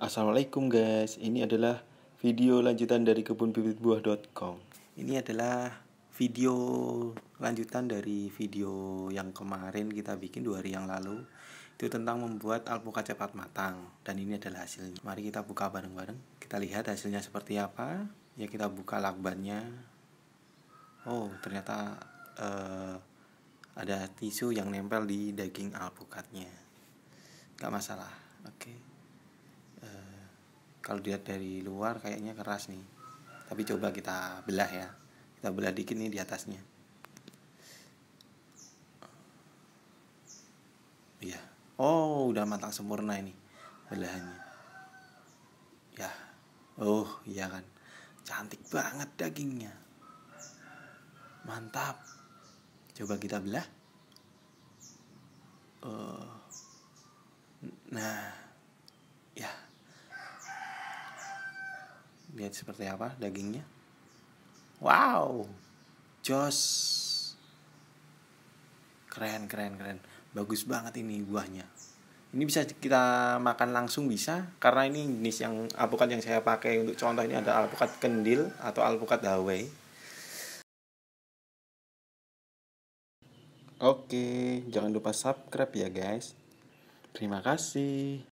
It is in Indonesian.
Assalamualaikum guys, ini adalah video lanjutan dari kebun Ini adalah video lanjutan dari video yang kemarin kita bikin dua hari yang lalu itu tentang membuat alpukat cepat matang dan ini adalah hasilnya. Mari kita buka bareng-bareng. Kita lihat hasilnya seperti apa. Ya kita buka lakbannya. Oh ternyata eh, ada tisu yang nempel di daging alpukatnya. Gak masalah. Oke. Okay kalau dilihat dari luar kayaknya keras nih tapi coba kita belah ya kita belah dikit nih di atasnya iya oh udah matang sempurna ini belahannya ya oh iya kan cantik banget dagingnya mantap coba kita belah uh, nah lihat seperti apa dagingnya wow jos keren keren keren bagus banget ini buahnya ini bisa kita makan langsung bisa karena ini jenis yang alpukat yang saya pakai untuk contoh ini ada alpukat kendil atau alpukat Hawaii Oke, jangan lupa subscribe ya guys. Terima kasih.